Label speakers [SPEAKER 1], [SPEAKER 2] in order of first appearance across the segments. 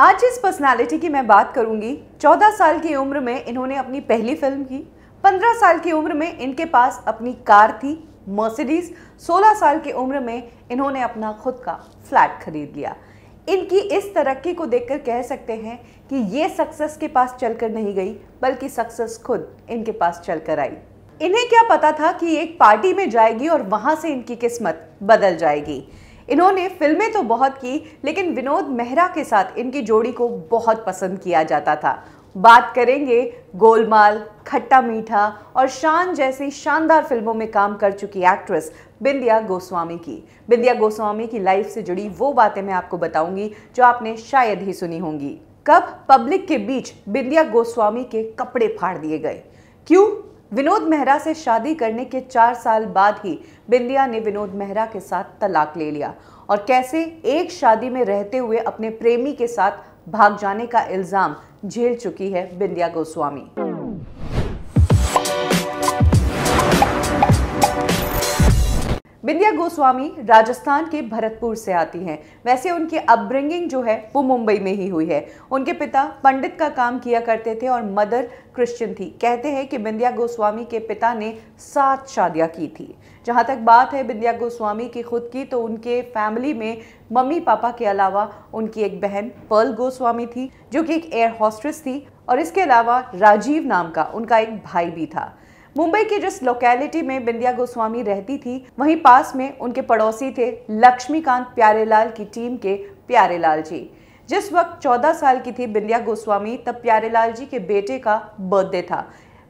[SPEAKER 1] आज जिस पर्सनालिटी की मैं बात करूंगी 14 साल की उम्र में इन्होंने अपनी पहली फिल्म की 15 साल की उम्र में इनके पास अपनी कार थी मर्सिडीज 16 साल की उम्र में इन्होंने अपना खुद का फ्लैट खरीद लिया इनकी इस तरक्की को देखकर कह सकते हैं कि ये सक्सेस के पास चलकर नहीं गई बल्कि सक्सेस खुद इनके पास चलकर आई इन्हें क्या पता था कि एक पार्टी में जाएगी और वहाँ से इनकी किस्मत बदल जाएगी इन्होंने फिल्में तो बहुत की लेकिन विनोद मेहरा के साथ इनकी जोड़ी को बहुत पसंद किया जाता था बात करेंगे गोलमाल खट्टा मीठा और शान जैसी शानदार फिल्मों में काम कर चुकी एक्ट्रेस बिंदिया गोस्वामी की बिंदिया गोस्वामी की लाइफ से जुड़ी वो बातें मैं आपको बताऊंगी जो आपने शायद ही सुनी होंगी कब पब्लिक के बीच बिंदिया गोस्वामी के कपड़े फाड़ दिए गए क्यों विनोद मेहरा से शादी करने के चार साल बाद ही बिंदिया ने विनोद मेहरा के साथ तलाक ले लिया और कैसे एक शादी में रहते हुए अपने प्रेमी के साथ भाग जाने का इल्ज़ाम झेल चुकी है बिंदिया गोस्वामी बिंदिया गोस्वामी राजस्थान के भरतपुर से आती हैं वैसे उनकी अपब्रिंगिंग जो है वो मुंबई में ही हुई है उनके पिता पंडित का काम किया करते थे और मदर क्रिश्चियन थी कहते हैं कि बिंदिया गोस्वामी के पिता ने सात शादियां की थी जहां तक बात है बिंदिया गोस्वामी की खुद की तो उनके फैमिली में मम्मी पापा के अलावा उनकी एक बहन पर्ल गोस्वामी थी जो कि एक एयर हॉस्ट्रेस थी और इसके अलावा राजीव नाम का उनका एक भाई भी था मुंबई की जिस लोकेलिटी में बिंदिया गोस्वामी रहती थी वहीं पास में उनके पड़ोसी थे लक्ष्मीकांत प्यारेलाल की टीम के प्यारेलाल जी जिस वक्त 14 साल की थी बिंदिया गोस्वामी तब प्यारेलाल जी के बेटे का बर्थडे था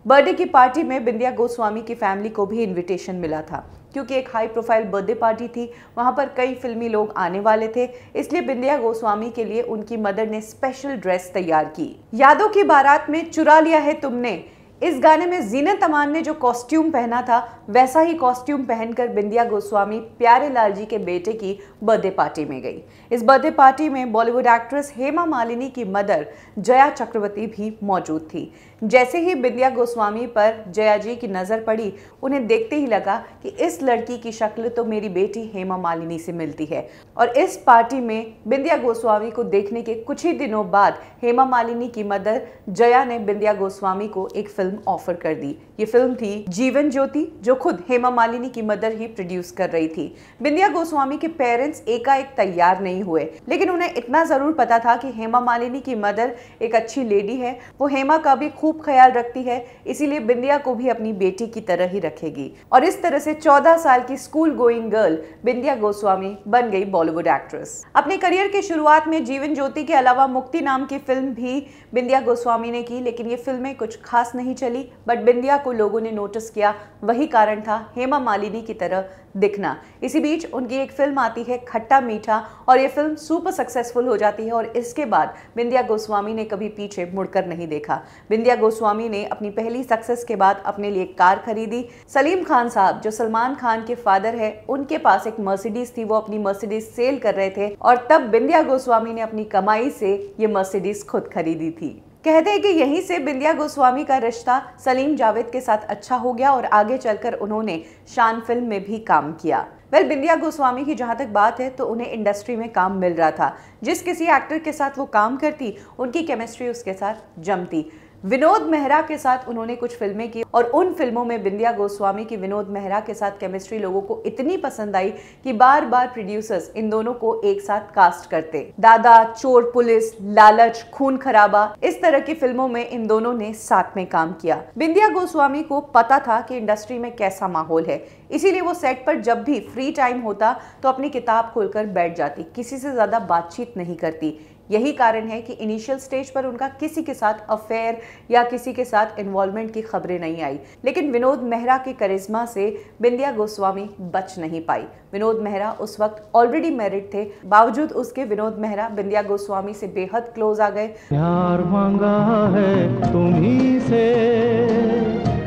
[SPEAKER 1] बर्थडे की पार्टी में बिंदिया गोस्वामी की फैमिली को भी इनविटेशन मिला था क्योंकि एक हाई प्रोफाइल बर्थडे पार्टी थी वहाँ पर कई फिल्मी लोग आने वाले थे इसलिए बिंदिया गोस्वामी के लिए उनकी मदर ने स्पेशल ड्रेस तैयार की यादों की बारात में चुरा लिया है तुमने इस गाने में जीनत अमान ने जो कॉस्ट्यूम पहना था वैसा ही कॉस्ट्यूम पहनकर बिंदिया गोस्वामी प्यारे लाल जी के बेटे की बर्थडे पार्टी में गई इस बर्थडे पार्टी में बॉलीवुड एक्ट्रेस हेमा मालिनी की मदर जया चक्रवर्ती भी मौजूद थी जैसे ही बिंदिया गोस्वामी पर जया जी की नज़र पड़ी उन्हें देखते ही लगा कि इस लड़की की शक्ल तो मेरी बेटी हेमा मालिनी से मिलती है और इस पार्टी में बिंदिया गोस्वामी को देखने के कुछ ही दिनों बाद हेमा मालिनी की मदर जया ने बिंदिया गोस्वामी को एक फिल्म ऑफर कर दी ये फिल्म थी जीवन ज्योति जो खुद हेमा मालिनी की मदर ही प्रोड्यूस कर रही थी बिंदिया गोस्वामी के पेरेंट्स एकाएक तैयार नहीं हुए लेकिन उन्हें इतना ज़रूर पता था कि हेमा मालिनी की मदर एक अच्छी लेडी है वो हेमा का भी खूब ख्याल रखती है इसीलिए बिंदिया को भी अपनी बेटी की तरह ही रखेगी और इस तरह से चौदह साल की school going girl Bindiya Goswami बन गई बॉलीवुड एक्ट्रेस अपने करियर की शुरुआत में जीवन ज्योति के अलावा मुक्ति नाम की फिल्म भी बिंदिया गोस्वामी ने की लेकिन ये फिल्में कुछ खास नहीं चली बट बिंदिया को लोगों ने नोटिस किया वही कारण कारण था हेमा मालिनी की तरह दिखना इसी बीच उनकी एक फिल्म आती है खट्टा मीठा और ये फिल्म सुपर सक्सेसफुल हो जाती है और इसके बाद बिंदिया गोस्वामी ने कभी पीछे मुड़कर नहीं देखा बिंदिया गोस्वामी ने अपनी पहली सक्सेस के बाद अपने लिए कार खरीदी सलीम खान साहब जो सलमान खान के फादर है उनके पास एक मर्सिडीज थी वो अपनी मर्सिडीज सेल कर रहे थे और तब बिंदिया गोस्वामी ने अपनी कमाई से ये मर्सिडीज खुद खरीदी थी कहते हैं कि यहीं से बिंदिया गोस्वामी का रिश्ता सलीम जावेद के साथ अच्छा हो गया और आगे चलकर उन्होंने शान फिल्म में भी काम किया वेल well, बिंदिया गोस्वामी की जहाँ तक बात है तो उन्हें इंडस्ट्री में काम मिल रहा था जिस किसी एक्टर के साथ वो काम करती उनकी केमिस्ट्री उसके साथ जमती विनोद मेहरा के साथ उन्होंने कुछ फिल्में की और उन फिल्मों में बिंदिया गोस्वामी की विनोद मेहरा के साथ केमिस्ट्री लोगों को इतनी पसंद आई कि बार बार प्रोड्यूसर्स इन दोनों को एक साथ कास्ट करते दादा चोर पुलिस लालच खून खराबा इस तरह की फिल्मों में इन दोनों ने साथ में काम किया बिंदिया गोस्वामी को पता था की इंडस्ट्री में कैसा माहौल है इसीलिए वो सेट पर जब भी फ्री टाइम होता तो अपनी किताब खोलकर बैठ जाती किसी से ज्यादा बातचीत नहीं करती यही कारण है कि इनिशियल स्टेज पर उनका किसी के साथ अफेयर या किसी के साथ इन्वॉल्वमेंट की खबरें नहीं आई लेकिन विनोद मेहरा के करिश्मा से बिंदिया गोस्वामी बच नहीं पाई विनोद मेहरा उस वक्त ऑलरेडी मैरिड थे बावजूद उसके विनोद मेहरा बिंदिया गोस्वामी से बेहद क्लोज आ गए प्यार मांगा है तुम्ही से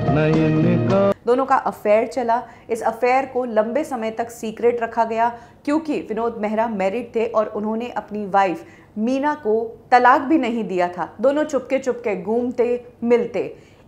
[SPEAKER 1] दोनों का अफेयर चला इस अफेयर को लंबे समय तक सीक्रेट रखा गया क्योंकि विनोद मेहरा मैरिड थे और उन्होंने अपनी वाइफ मीना को तलाक भी नहीं दिया था दोनों चुपके चुपके घूमते मिलते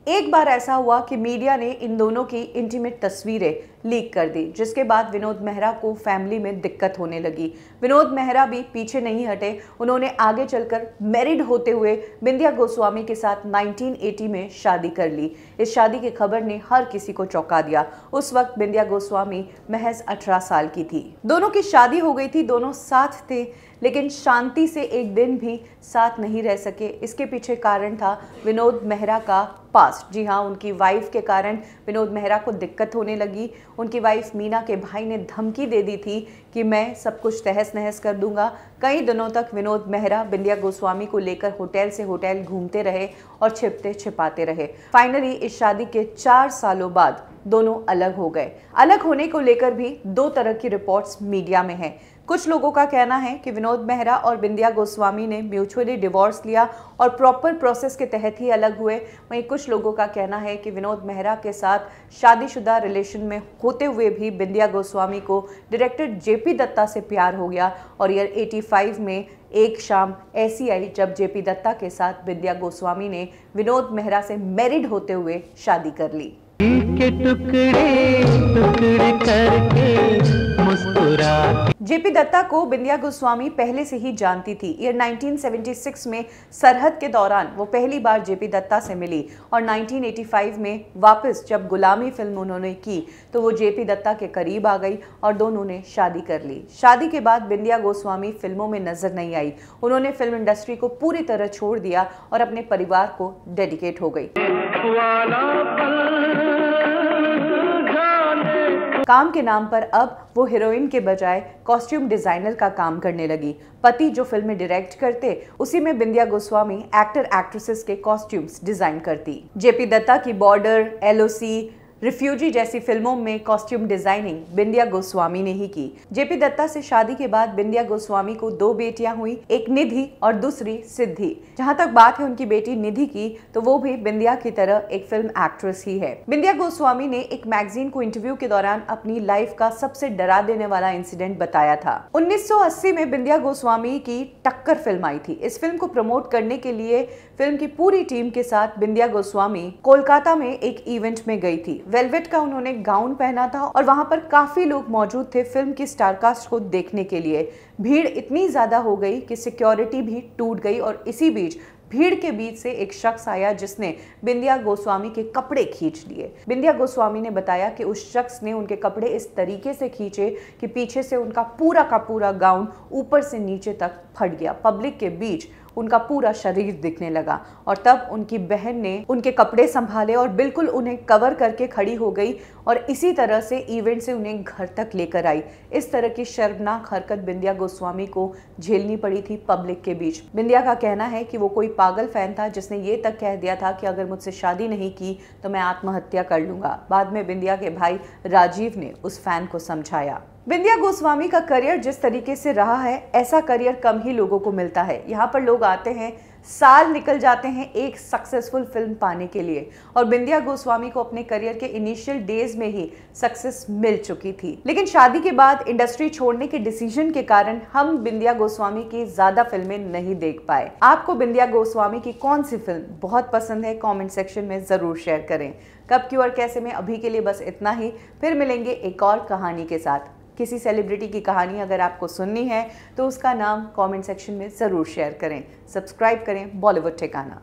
[SPEAKER 1] एक बार ऐसा हुआ कि मीडिया ने इन दोनों की इंटीमेट तस्वीरें लीक कर दी जिसके बाद विनोद मेहरा को फैमिली में दिक्कत होने लगी विनोद मेहरा भी पीछे नहीं हटे उन्होंने आगे चलकर मैरिड होते हुए बिंदिया गोस्वामी के साथ 1980 में शादी कर ली इस शादी की खबर ने हर किसी को चौंका दिया उस वक्त बिंदिया गोस्वामी महज अठारह साल की थी दोनों की शादी हो गई थी दोनों साथ थे लेकिन शांति से एक दिन भी साथ नहीं रह सके इसके पीछे कारण था विनोद मेहरा का पास जी हाँ उनकी वाइफ के कारण विनोद मेहरा को दिक्कत होने लगी उनकी वाइफ मीना के भाई ने धमकी दे दी थी कि मैं सब कुछ तहस नहस कर दूंगा कई दिनों तक विनोद मेहरा बिंदिया गोस्वामी को लेकर होटल से होटल घूमते रहे और छिपते छिपाते रहे फाइनली इस शादी के चार सालों बाद दोनों अलग हो गए अलग होने को लेकर भी दो तरह की रिपोर्ट्स मीडिया में हैं कुछ लोगों का कहना है कि विनोद मेहरा और बिंदिया गोस्वामी ने म्यूचुअली डिवोर्स लिया और प्रॉपर प्रोसेस के तहत ही अलग हुए वहीं कुछ लोगों का कहना है कि विनोद मेहरा के साथ शादीशुदा रिलेशन में होते हुए भी बिंदिया गोस्वामी को डायरेक्टर जे पी दत्ता से प्यार हो गया और ईयर 85 में एक शाम ऐसी आई जब जे पी दत्ता के साथ बिंदिया गोस्वामी ने विनोद मेहरा से मैरिड होते हुए शादी कर ली के टुकड़े टुकड़े करके जेपी दत्ता को बिंदिया गोस्वामी पहले से ही जानती थी ईयर 1976 में सरहद के दौरान वो पहली बार जेपी दत्ता से मिली और 1985 में वापस जब गुलामी फिल्म उन्होंने की तो वो जेपी दत्ता के करीब आ गई और दोनों ने शादी कर ली शादी के बाद बिंदिया गोस्वामी फिल्मों में नजर नहीं आई उन्होंने फिल्म इंडस्ट्री को पूरी तरह छोड़ दिया और अपने परिवार को डेडिकेट हो गई काम के नाम पर अब वो हीरोइन के बजाय कॉस्ट्यूम डिजाइनर का काम करने लगी पति जो फिल्में डायरेक्ट करते उसी में बिंदिया गोस्वामी एक्टर एक्ट्रेसेस के कॉस्ट्यूम्स डिजाइन करती जेपी दत्ता की बॉर्डर एलओसी रिफ्यूजी जैसी फिल्मों में कॉस्ट्यूम डिजाइनिंग बिंदिया गोस्वामी ने ही की जेपी दत्ता से शादी के बाद बिंदिया गोस्वामी को दो बेटियां हुई एक निधि और दूसरी सिद्धि जहां तक बात है उनकी बेटी निधि की तो वो भी बिंदिया की तरह एक फिल्म एक्ट्रेस ही है बिंदिया गोस्वामी ने एक मैगजीन को इंटरव्यू के दौरान अपनी लाइफ का सबसे डरा देने वाला इंसिडेंट बताया था उन्नीस में बिंदिया गोस्वामी की टक्कर फिल्म आई थी इस फिल्म को प्रमोट करने के लिए फिल्म की पूरी टीम के साथ बिंदिया गोस्वामी कोलकाता में एक इवेंट में गई थी वेलवेट का उन्होंने गाउन पहना था और वहां पर काफी लोग मौजूद थे फिल्म की स्टारकास्ट को देखने के लिए भीड़ इतनी ज्यादा हो गई कि सिक्योरिटी भी टूट गई और इसी बीच भीड़ के बीच से एक शख्स आया जिसने बिंदिया गोस्वामी के कपड़े खींच लिए बिंदिया गोस्वामी ने बताया कि उस शख्स ने उनके कपड़े इस तरीके से खींचे कि पीछे से उनका पूरा का पूरा गाउन ऊपर से नीचे तक फट गया पब्लिक के बीच उनका पूरा शरीर दिखने लगा और तब उनकी बहन ने उनके कपड़े संभाले और बिल्कुल उन्हें कवर करके खड़ी हो गई और इसी तरह से इवेंट से उन्हें घर तक लेकर आई इस तरह की शर्मनाक हरकत बिंदिया गोस्वामी को झेलनी पड़ी थी पब्लिक के बीच बिंदिया का कहना है कि वो कोई पागल फैन था जिसने ये तक कह दिया था कि अगर मुझसे शादी नहीं की तो मैं आत्महत्या कर लूंगा बाद में बिंदिया के भाई राजीव ने उस फैन को समझाया विंध्या गोस्वामी का करियर जिस तरीके से रहा है ऐसा करियर कम ही लोगों को मिलता है यहाँ पर लोग आते हैं साल निकल जाते हैं एक सक्सेसफुल फिल्म पाने के लिए और बिंदिया गोस्वामी को अपने करियर के इनिशियल डेज में ही सक्सेस मिल चुकी थी लेकिन शादी के बाद इंडस्ट्री छोड़ने के डिसीजन के कारण हम बिंदिया गोस्वामी की ज्यादा फिल्में नहीं देख पाए आपको बिंदिया गोस्वामी की कौन सी फिल्म बहुत पसंद है कॉमेंट सेक्शन में जरूर शेयर करें कब क्यों और कैसे में अभी के लिए बस इतना ही फिर मिलेंगे एक और कहानी के साथ किसी सेलिब्रिटी की कहानी अगर आपको सुननी है तो उसका नाम कमेंट सेक्शन में ज़रूर शेयर करें सब्सक्राइब करें बॉलीवुड ठिकाना